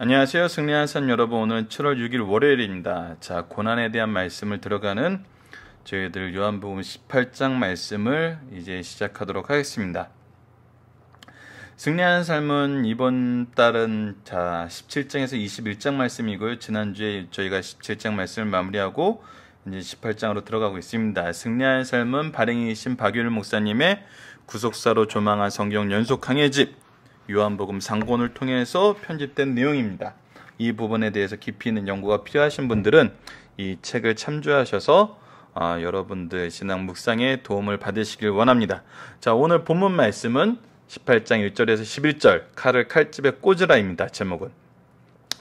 안녕하세요. 승리한 산 여러분. 오늘 7월 6일 월요일입니다. 자, 고난에 대한 말씀을 들어가는 저희들 요한복음 18장 말씀을 이제 시작하도록 하겠습니다. 승리하는 삶은 이번 달은 자, 17장에서 21장 말씀이고요. 지난주에 저희가 17장 말씀을 마무리하고 이제 18장으로 들어가고 있습니다. 승리하는 삶은 발행이신 박유일 목사님의 구속사로 조망한 성경 연속 강의집 요한복음 상권을 통해서 편집된 내용입니다. 이 부분에 대해서 깊이 있는 연구가 필요하신 분들은 이 책을 참조하셔서 아, 여러분들 신앙 묵상에 도움을 받으시길 원합니다. 자, 오늘 본문 말씀은 18장 1절에서 11절 칼을 칼집에 꽂으라입니다. 제목은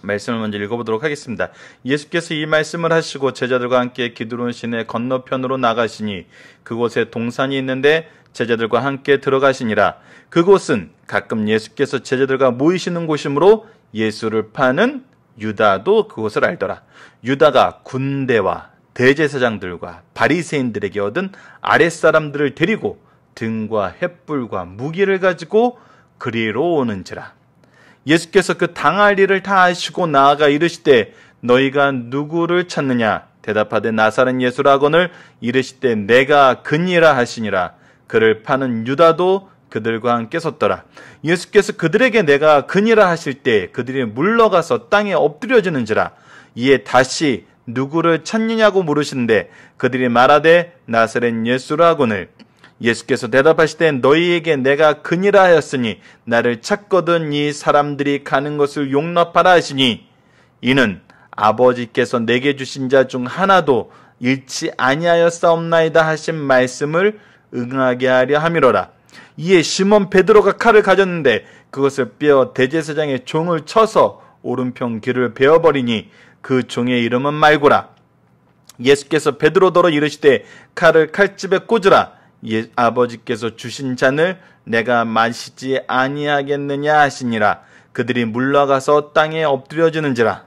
말씀을 먼저 읽어보도록 하겠습니다. 예수께서 이 말씀을 하시고 제자들과 함께 기드론 시내 건너편으로 나가시니 그곳에 동산이 있는데 제자들과 함께 들어가시니라. 그곳은 가끔 예수께서 제자들과 모이시는 곳이므로 예수를 파는 유다도 그곳을 알더라. 유다가 군대와 대제사장들과 바리새인들에게 얻은 아랫사람들을 데리고 등과 횃불과 무기를 가지고 그리로 오는지라. 예수께서 그 당할 일을 다 아시고 나아가 이르시되 너희가 누구를 찾느냐 대답하되 나사렛 예수라거늘 이르시되 내가 그니라 하시니라 그를 파는 유다도 그들과 함께 섰더라. 예수께서 그들에게 내가 근이라 하실 때 그들이 물러가서 땅에 엎드려지는지라. 이에 다시 누구를 찾느냐고 물으시는데 그들이 말하되 나사렛 예수라 하거 예수께서 대답하시되 너희에게 내가 근이라 하였으니 나를 찾거든 이 사람들이 가는 것을 용납하라 하시니 이는 아버지께서 내게 주신 자 중 하나도 잃지 아니하였사옵나이다 하신 말씀을 응하게 하려 함이로라. 이에 시몬 베드로가 칼을 가졌는데 그것을 빼어 대제사장의 종을 쳐서 오른편 귀를 베어버리니 그 종의 이름은 말고라. 예수께서 베드로더러 이르시되 칼을 칼집에 꽂으라. 예, 아버지께서 주신 잔을 내가 마시지 아니하겠느냐 하시니라. 그들이 물러가서 땅에 엎드려지는지라.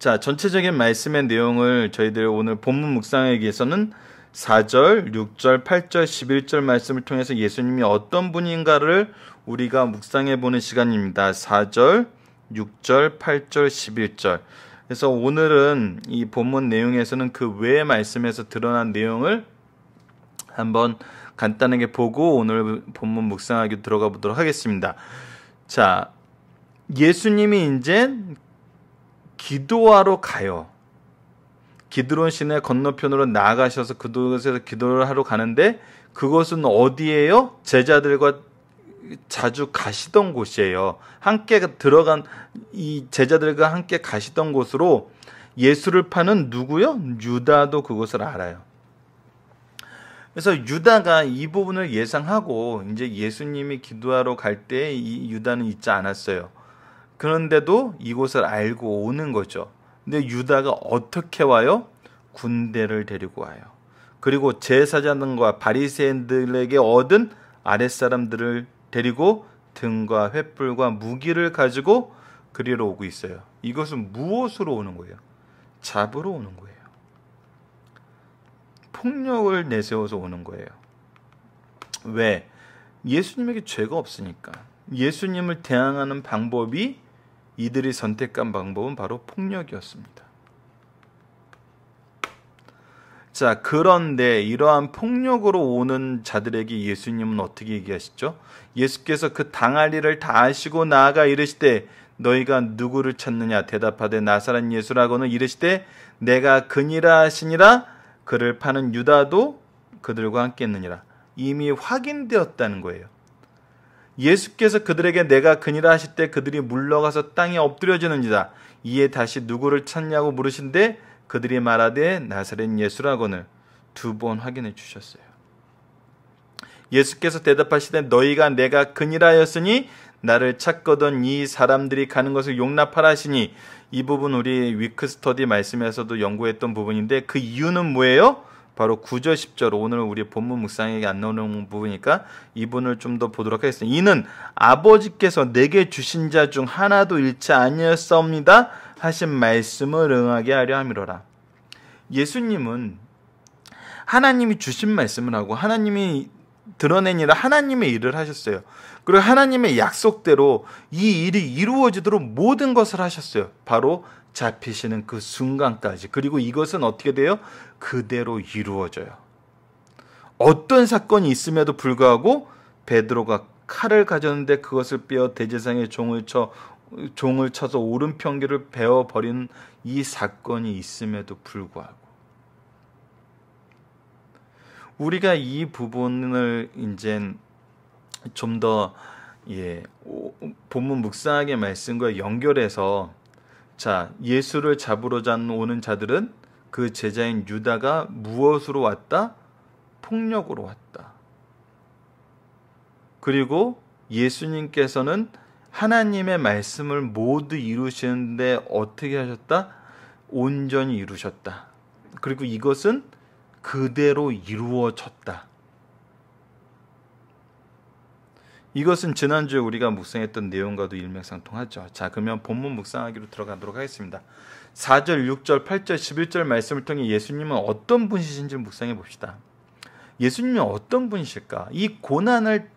자, 전체적인 말씀의 내용을 저희들 오늘 본문 묵상에기에서는 4절, 6절, 8절, 11절 말씀을 통해서 예수님이 어떤 분인가를 우리가 묵상해 보는 시간입니다. 4절, 6절, 8절, 11절. 그래서 오늘은 이 본문 내용에서는 그 외의 말씀에서 드러난 내용을 한번 간단하게 보고 오늘 본문 묵상하기 들어가 보도록 하겠습니다. 자, 예수님이 이제 기도하러 가요. 기드론 시내 건너편으로 나가셔서 그곳에서 기도를 하러 가는데 그것은 어디예요? 제자들과 자주 가시던 곳이에요. 함께 들어간 이 제자들과 함께 가시던 곳으로 예수를 파는 누구요? 유다도 그곳을 알아요. 그래서 유다가 이 부분을 예상하고 이제 예수님이 기도하러 갈 때 이 유다는 있지 않았어요. 그런데도 이곳을 알고 오는 거죠. 근데 유다가 어떻게 와요? 군대를 데리고 와요. 그리고 제사장과 바리새인들에게 얻은 아랫사람들을 데리고 등과 횃불과 무기를 가지고 그리로 오고 있어요. 이것은 무엇으로 오는 거예요? 잡으러 오는 거예요. 폭력을 내세워서 오는 거예요. 왜? 예수님에게 죄가 없으니까. 예수님을 대항하는 방법이 이들이 선택한 방법은 바로 폭력이었습니다. 자, 그런데 이러한 폭력으로 오는 자들에게 예수님은 어떻게 얘기하시죠? 예수께서 그 당할 일을 다 아시고 나아가 이르시되 너희가 누구를 찾느냐 대답하되 나사렛 예수라고는 이르시되 내가 그니라 하시니라 그를 파는 유다도 그들과 함께 했느니라 이미 확인되었다는 거예요. 예수께서 그들에게 내가 그니라 하실 때 그들이 물러가서 땅에 엎드려지는지다. 이에 다시 누구를 찾냐고 물으신데 그들이 말하되 나사렛 예수라고는 두번 확인해 주셨어요. 예수께서 대답하시되 너희가 내가 그니라 하였으니 나를 찾거든 이 사람들이 가는 것을 용납하라 하시니 이 부분 우리 위크스터디 말씀에서도 연구했던 부분인데 그 이유는 뭐예요? 바로 9절 10절 오늘 우리 본문 묵상에게 안 나오는 부분이니까 이분을좀 더 보도록 하겠습니다. 이는 아버지께서 내게 주신 자 중 하나도 잃지 아니었사옵니다 하신 말씀을 응하게 하려 함이로라. 예수님은 하나님이 주신 말씀을 하고 하나님이 드러내니라 하나님의 일을 하셨어요. 그리고 하나님의 약속대로 이 일이 이루어지도록 모든 것을 하셨어요. 바로 잡히시는 그 순간까지 그리고 이것은 어떻게 돼요? 그대로 이루어져요. 어떤 사건이 있음에도 불구하고 베드로가 칼을 가졌는데 그것을 빼어 대제상의 종을 쳐 종을 쳐서 오른편기를 베어 버린 이 사건이 있음에도 불구하고 우리가 이 부분을 이제 좀더 예, 본문 묵상하게 말씀과 연결해서 자, 예수를 잡으러 오는 자들은 그 제자인 유다가 무엇으로 왔다? 폭력으로 왔다. 그리고 예수님께서는 하나님의 말씀을 모두 이루시는데 어떻게 하셨다? 온전히 이루셨다. 그리고 이것은 그대로 이루어졌다. 이것은 지난주에 우리가 묵상했던 내용과도 일맥상통하죠. 자, 그러면 본문 묵상하기로 들어가도록 하겠습니다. 4절, 6절, 8절, 11절 말씀을 통해 예수님은 어떤 분이신지 묵상해 봅시다. 예수님은 어떤 분이실까? 이 고난을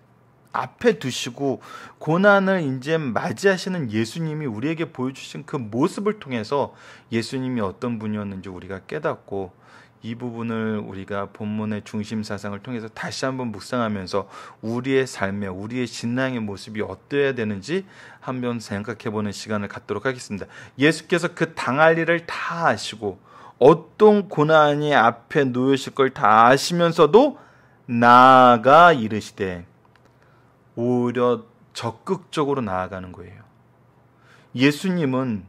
앞에 두시고 고난을 이제 맞이하시는 예수님이 우리에게 보여주신 그 모습을 통해서 예수님이 어떤 분이었는지 우리가 깨닫고 이 부분을 우리가 본문의 중심 사상을 통해서 다시 한번 묵상하면서 우리의 삶에 우리의 신앙의 모습이 어때야 되는지 한번 생각해 보는 시간을 갖도록 하겠습니다. 예수께서 그 당할 일을 다 아시고 어떤 고난이 앞에 놓여실 걸다 아시면서도 나아가 이르시되 오히려 적극적으로 나아가는 거예요. 예수님은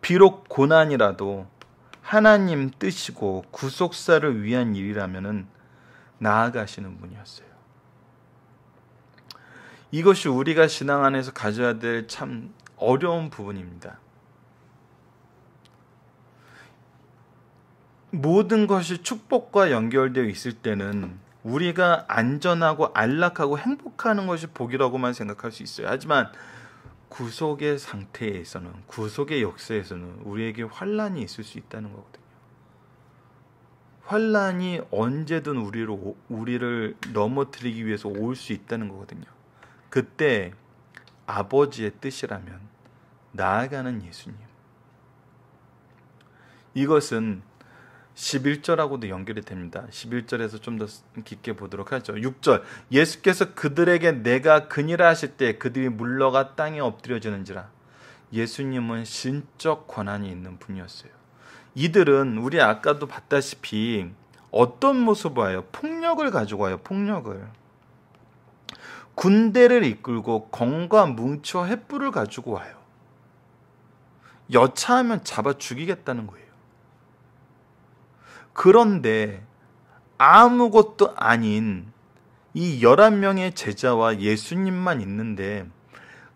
비록 고난이라도 하나님 뜻이고 구속사를 위한 일이라면은 나아가시는 분이었어요. 이것이 우리가 신앙 안에서 가져야 될 참 어려운 부분입니다. 모든 것이 축복과 연결되어 있을 때는 우리가 안전하고 안락하고 행복하는 것이 복이라고만 생각할 수 있어요. 하지만 구속의 상태에서는 구속의 역사에서는 우리에게 환란이 있을 수 있다는 거거든요. 환란이 언제든 우리로 우리를 넘어뜨리기 위해서 올 수 있다는 거거든요. 그때 아버지의 뜻이라면 나아가는 예수님. 이것은 11절하고도 연결이 됩니다. 11절에서 좀 더 깊게 보도록 하죠. 6절 예수께서 그들에게 내가 근니라 하실 때 그들이 물러가 땅에 엎드려지는지라 예수님은 신적 권한이 있는 분이었어요. 이들은 우리 아까도 봤다시피 어떤 모습을 와요? 폭력을 가지고 와요. 폭력을. 군대를 이끌고 검과 뭉치와 횃불을 가지고 와요. 여차하면 잡아 죽이겠다는 거예요. 그런데 아무것도 아닌 이 11명의 제자와 예수님만 있는데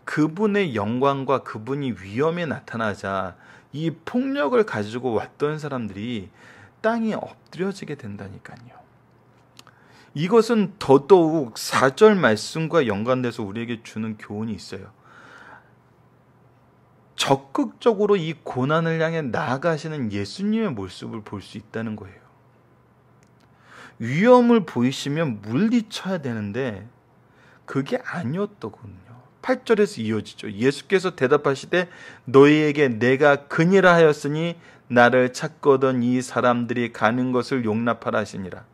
그분의 영광과 그분이 위험에 나타나자 이 폭력을 가지고 왔던 사람들이 땅이 엎드려지게 된다니까요. 이것은 더더욱 4절 말씀과 연관돼서 우리에게 주는 교훈이 있어요. 적극적으로 이 고난을 향해 나아가시는 예수님의 모습을 볼 수 있다는 거예요. 위험을 보이시면 물리쳐야 되는데 그게 아니었더군요. 8절에서 이어지죠. 예수께서 대답하시되 너희에게 내가 그니라 하였으니 나를 찾거든 이 사람들이 가는 것을 용납하라 하시니라.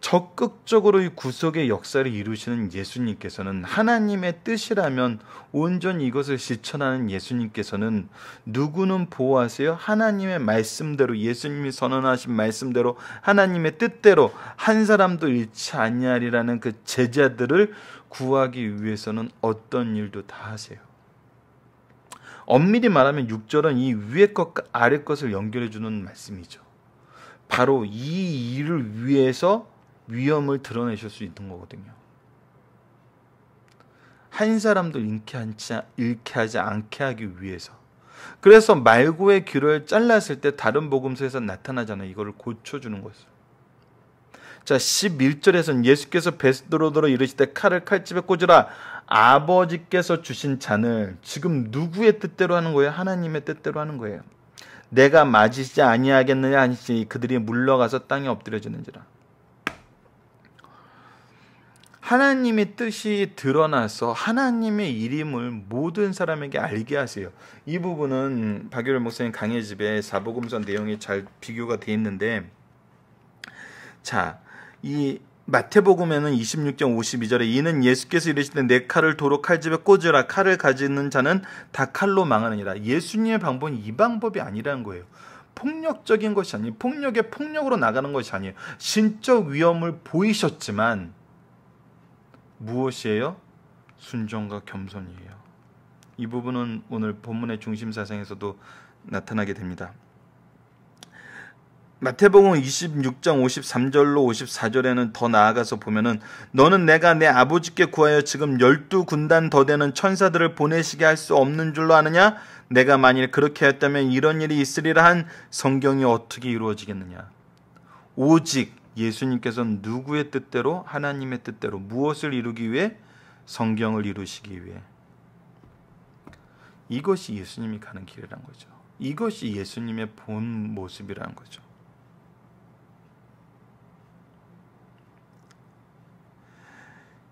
적극적으로 이 구속의 역사를 이루시는 예수님께서는 하나님의 뜻이라면 온전히 이것을 실천하는 예수님께서는 누구는 보호하세요? 하나님의 말씀대로 예수님이 선언하신 말씀대로 하나님의 뜻대로 한 사람도 잃지 아니하리라는 그 제자들을 구하기 위해서는 어떤 일도 다 하세요. 엄밀히 말하면 6절은 이 위의 것과 아래 것을 연결해 주는 말씀이죠. 바로 이 일을 위해서 위험을 드러내실 수 있는 거거든요. 한 사람도 잃게 하지 않게 하기 위해서. 그래서 말고의 귀를 잘랐을 때 다른 복음서에서 나타나잖아요. 이거를 고쳐주는 것을. 자, 11절에서는 예수께서 베스도로더로 이르시되 칼을 칼집에 꽂으라. 아버지께서 주신 잔을 지금 누구의 뜻대로 하는 거예요? 하나님의 뜻대로 하는 거예요. 내가 맞으시지 아니하겠느냐 하니 그들이 물러가서 땅에 엎드려지는지라. 하나님의 뜻이 드러나서 하나님의 이름을 모든 사람에게 알게 하세요. 이 부분은 박유열 목사님 강의 집에 사복음서 내용이 잘 비교가 되어 있는데 자, 이 마태복음에는 26장 52절에 이는 예수께서 이르시되 내 칼을 도로 칼집에 꽂으라 칼을 가지는 자는 다 칼로 망하느니라. 예수님의 방법은 이 방법이 아니라는 거예요. 폭력적인 것이 아니에요. 폭력의 폭력으로 나가는 것이 아니에요. 신적 위험을 보이셨지만 무엇이에요? 순종과 겸손이에요. 이 부분은 오늘 본문의 중심 사상에서도 나타나게 됩니다. 마태복음 26장 53절로 54절에는 더 나아가서 보면은 너는 내가 내 아버지께 구하여 지금 열두 군단 더 되는 천사들을 보내시게 할 수 없는 줄로 아느냐? 내가 만일 그렇게 했다면 이런 일이 있으리라 한 성경이 어떻게 이루어지겠느냐? 오직 예수님께서는 누구의 뜻대로 하나님의 뜻대로 무엇을 이루기 위해 성경을 이루시기 위해 이것이 예수님이 가는 길이란 거죠. 이것이 예수님의 본모습이란 거죠.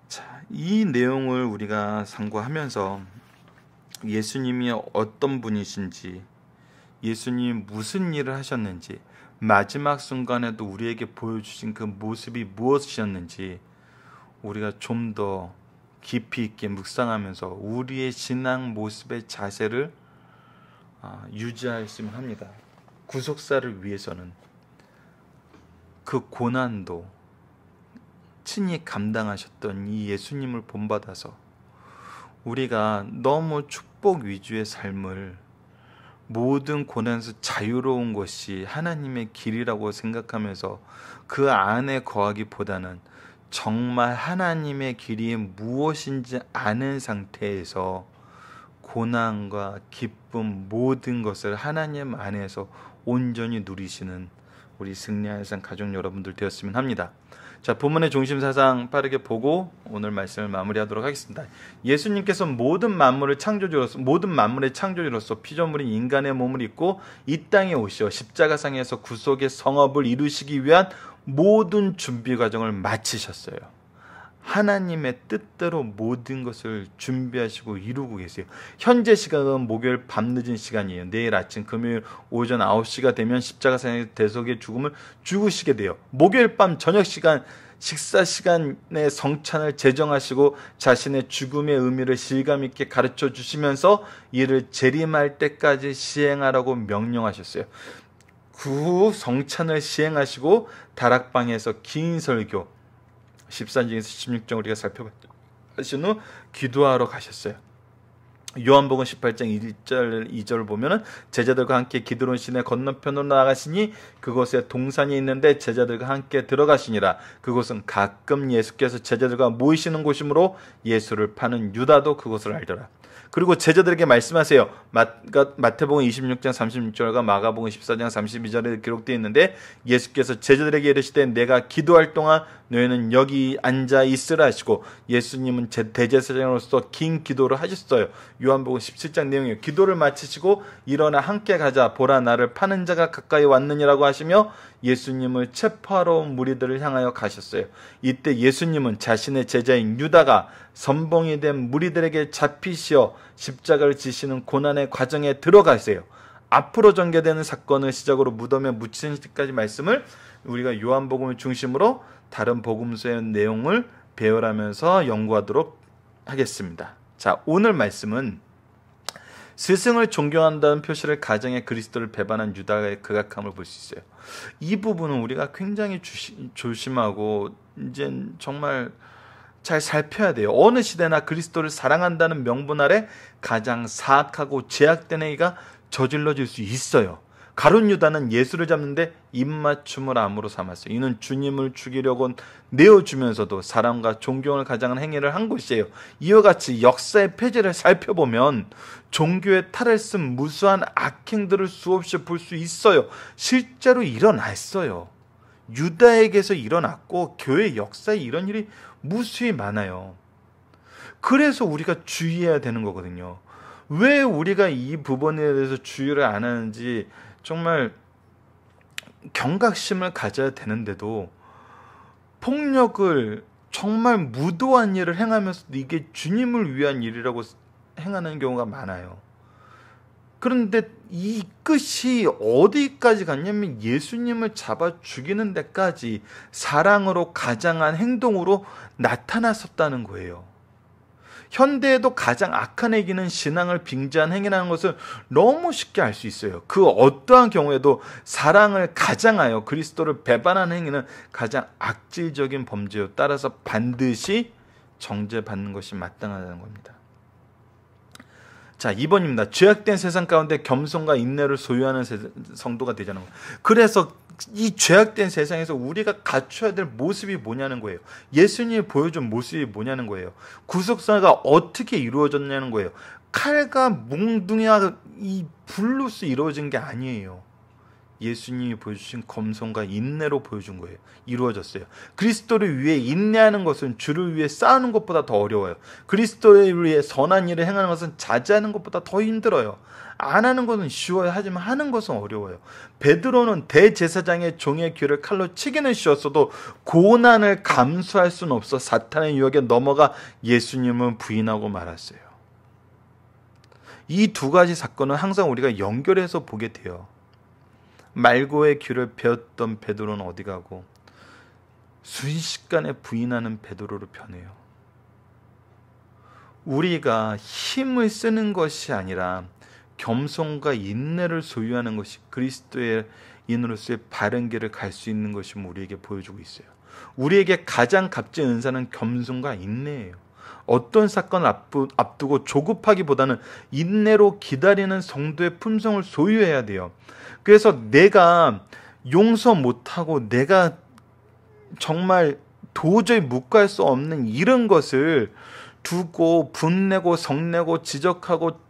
자, 이 내용을 우리가 상고하면서 예수님이 어떤 분이신지, 예수님이 무슨 일을 하셨는지, 마지막 순간에도 우리에게 보여주신 그 모습이 무엇이었는지 우리가 좀 더 깊이 있게 묵상하면서 우리의 신앙 모습의 자세를 아, 유지하였으면 합니다. 구속사를 위해서는 그 고난도 친히 감당하셨던 이 예수님을 본받아서 우리가 너무 축복 위주의 삶을 모든 고난에서 자유로운 것이 하나님의 길이라고 생각하면서 그 안에 거하기보다는 정말 하나님의 길이 무엇인지 아는 상태에서 고난과 기쁨 모든 것을 하나님 안에서 온전히 누리시는 우리 승리하는 가족 여러분들 되었으면 합니다. 자, 본문의 중심 사상 빠르게 보고 오늘 말씀을 마무리하도록 하겠습니다. 예수님께서 모든 만물을 창조주로서 모든 만물의 창조주로서 피조물인 인간의 몸을 입고 이 땅에 오시어 십자가상에서 구속의 성업을 이루시기 위한 모든 준비 과정을 마치셨어요. 하나님의 뜻대로 모든 것을 준비하시고 이루고 계세요. 현재 시간은 목요일 밤늦은 시간이에요. 내일 아침 금요일 오전 9시가 되면 십자가상의 대속의 죽음을 죽으시게 돼요. 목요일 밤 저녁 시간 식사 시간에 성찬을 제정하시고 자신의 죽음의 의미를 실감 있게 가르쳐 주시면서 이를 재림할 때까지 시행하라고 명령하셨어요. 그 후 성찬을 시행하시고 다락방에서 긴 설교, 1 3장에서 16장 우리가 살펴봤죠. 하신 후 기도하러 가셨어요. 요한복음 18장 1절 2절 보면은 제자들과 함께 기드론 시내 건너편으로 나아가시니 그곳에 동산이 있는데 제자들과 함께 들어가시니라 그곳은 가끔 예수께서 제자들과 모이시는 곳이므로 예수를 파는 유다도 그곳을 알더라 그리고 제자들에게 말씀하세요. 마, 그러니까 마태복음 26장 36절과 마가복음 14장 32절에 기록되어 있는데 예수께서 제자들에게 이르시되 내가 기도할 동안 너희는 여기 앉아 있으라 하시고 예수님은 제 대제사장으로서 긴 기도를 하셨어요. 요한복음 17장 내용이요 기도를 마치시고 일어나 함께 가자 보라 나를 파는 자가 가까이 왔느니라고 하시며 예수님을 체포하러 온 무리들을 향하여 가셨어요. 이때 예수님은 자신의 제자인 유다가 선봉이 된 무리들에게 잡히시어 십자가를 지시는 고난의 과정에 들어가세요. 앞으로 전개되는 사건을 시작으로 무덤에 묻힌 시까지 말씀을 우리가 요한복음을 중심으로 다른 복음서의 내용을 배열하면서 연구하도록 하겠습니다. 자, 오늘 말씀은 스승을 존경한다는 표시를 가정의 그리스도를 배반한 유다의 극악함을 볼 수 있어요. 이 부분은 우리가 굉장히 주시, 조심하고 이제 정말 잘 살펴야 돼요. 어느 시대나 그리스도를 사랑한다는 명분 아래 가장 사악하고 제약된 행위가 저질러질 수 있어요. 가룟 유다는 예수를 잡는데 입맞춤을 암으로 삼았어요. 이는 주님을 죽이려고 내어주면서도 사람과 존경을 가장한 행위를 한 것이에요. 이와 같이 역사의 폐지를 살펴보면 종교의 탈을 쓴 무수한 악행들을 수없이 볼 수 있어요. 실제로 일어났어요. 유다에게서 일어났고 교회 역사에 이런 일이 무수히 많아요. 그래서 우리가 주의해야 되는 거거든요. 왜 우리가 이 부분에 대해서 주의를 안 하는지 정말 경각심을 가져야 되는데도 폭력을 정말 무도한 일을 행하면서도 이게 주님을 위한 일이라고 행하는 경우가 많아요. 그런데 이 끝이 어디까지 갔냐면 예수님을 잡아 죽이는 데까지 사랑으로 가장한 행동으로 나타났었다는 거예요. 현대에도 가장 악한 행위는 신앙을 빙자한 행위라는 것을 너무 쉽게 알 수 있어요. 그 어떠한 경우에도 사랑을 가장하여 그리스도를 배반한 행위는 가장 악질적인 범죄로 따라서 반드시 정죄받는 것이 마땅하다는 겁니다. 자, 2번입니다. 죄악된 세상 가운데 겸손과 인내를 소유하는 성도가 되자는 겁니다. 그래서 이 죄악된 세상에서 우리가 갖춰야 될 모습이 뭐냐는 거예요. 예수님이 보여준 모습이 뭐냐는 거예요. 구속사가 어떻게 이루어졌냐는 거예요. 칼과 몽둥이와 이 불로서 이루어진 게 아니에요. 예수님이 보여주신 검성과 인내로 보여준 거예요. 이루어졌어요. 그리스도를 위해 인내하는 것은 주를 위해 싸우는 것보다 더 어려워요. 그리스도를 위해 선한 일을 행하는 것은 자제하는 것보다 더 힘들어요. 안 하는 것은 쉬워요. 하지만 하는 것은 어려워요. 베드로는 대제사장의 종의 귀를 칼로 치기는 쉬웠어도 고난을 감수할 수는 없어 사탄의 유혹에 넘어가 예수님은 부인하고 말았어요. 이 두 가지 사건은 항상 우리가 연결해서 보게 돼요. 말고의 귀를 베었던 베드로는 어디 가고 순식간에 부인하는 베드로로 변해요. 우리가 힘을 쓰는 것이 아니라 겸손과 인내를 소유하는 것이 그리스도의 인으로서의 바른 길을 갈 수 있는 것이 우리에게 보여주고 있어요. 우리에게 가장 값진 은사는 겸손과 인내예요. 어떤 사건 앞두, 앞두고 조급하기보다는 인내로 기다리는 성도의 품성을 소유해야 돼요. 그래서 내가 용서 못하고 내가 정말 도저히 묵과할 수 없는 이런 것을 두고 분내고 성내고 지적하고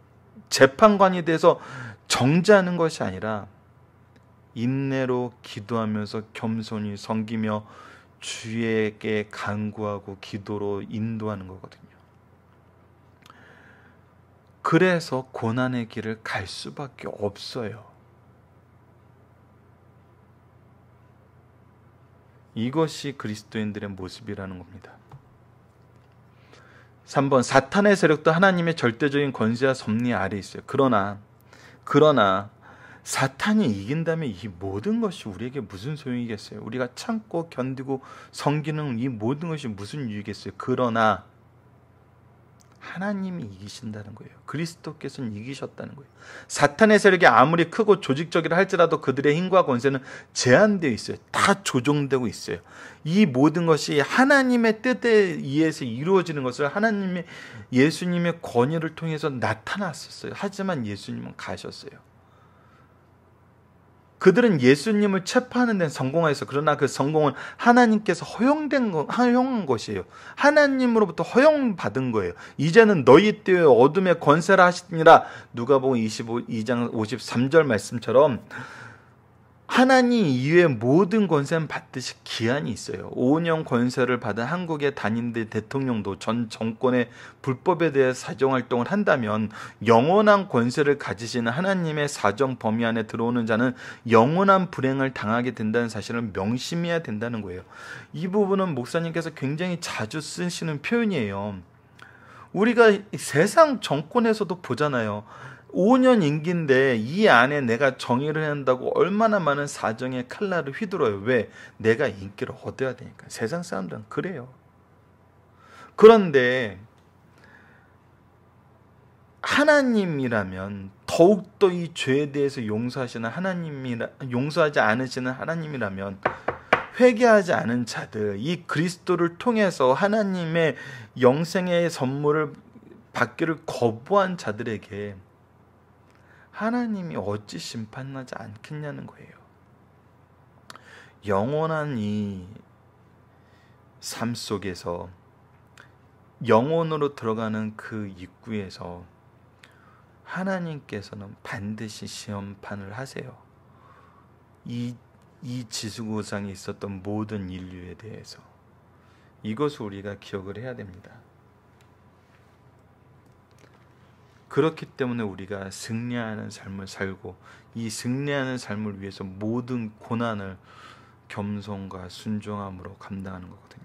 재판관이 돼서 정지하는 것이 아니라 인내로 기도하면서 겸손히 섬기며 주에게 간구하고 기도로 인도하는 거거든요. 그래서 고난의 길을 갈 수밖에 없어요. 이것이 그리스도인들의 모습이라는 겁니다. 3번 사탄의 세력도 하나님의 절대적인 권세와 섭리 아래 있어요. 그러나 그러나 사탄이 이긴다면 이 모든 것이 우리에게 무슨 소용이겠어요? 우리가 참고 견디고 성기는이 모든 것이 무슨 유익이겠어요? 그러나 하나님이 이기신다는 거예요. 그리스도께서는 이기셨다는 거예요. 사탄의 세력이 아무리 크고 조직적이라 할지라도 그들의 힘과 권세는 제한되어 있어요. 다조정되고 있어요. 이 모든 것이 하나님의 뜻에 의해서 이루어지는 것을 하나님의 예수님의 권위를 통해서 나타났었어요. 하지만 예수님은 가셨어요. 그들은 예수님을 체포하는 데 성공하였어. 그러나 그 성공은 하나님께서 허용된 거, 허용한 것이에요. 하나님으로부터 허용받은 거예요. 이제는 너희 떼의 어둠의 권세라 하시니라 누가복음 25장 53절 말씀처럼 하나님 이외 모든 권세는 받듯이 기한이 있어요. 5년 권세를 받은 한국의 단임대 대통령도 전 정권의 불법에 대해 사정 활동을 한다면 영원한 권세를 가지시는 하나님의 사정 범위 안에 들어오는 자는 영원한 불행을 당하게 된다는 사실을 명심해야 된다는 거예요. 이 부분은 목사님께서 굉장히 자주 쓰시는 표현이에요. 우리가 세상 정권에서도 보잖아요. 5년 임기인데 이 안에 내가 정의를 한다고 얼마나 많은 사정의 칼날을 휘둘어요. 왜? 내가 인기를 얻어야 되니까. 세상 사람들은 그래요. 그런데 하나님이라면 더욱더 이 죄에 대해서 용서하시는 하나님이라 용서하지 않으시는 하나님이라면 회개하지 않은 자들 이 그리스도를 통해서 하나님의 영생의 선물을 받기를 거부한 자들에게 하나님이 어찌 심판하지 않겠냐는 거예요. 영원한 이 삶 속에서 영혼으로 들어가는 그 입구에서 하나님께서는 반드시 시판을 하세요. 이, 이 지수고상에 있었던 모든 인류에 대해서. 이것을 우리가 기억을 해야 됩니다. 그렇기 때문에 우리가 승리하는 삶을 살고 이 승리하는 삶을 위해서 모든 고난을 겸손과 순종함으로 감당하는 거거든요.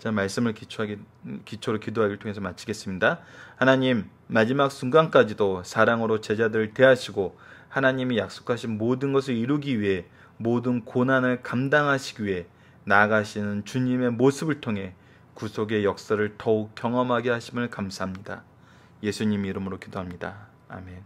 자, 말씀을 기초하기, 기초로 기도하기를 통해서 마치겠습니다. 하나님, 마지막 순간까지도 사랑으로 제자들을 대하시고 하나님이 약속하신 모든 것을 이루기 위해 모든 고난을 감당하시기 위해 나아가시는 주님의 모습을 통해 구속의 역사를 더욱 경험하게 하심을 감사합니다. 예수님 이름으로 기도합니다. 아멘.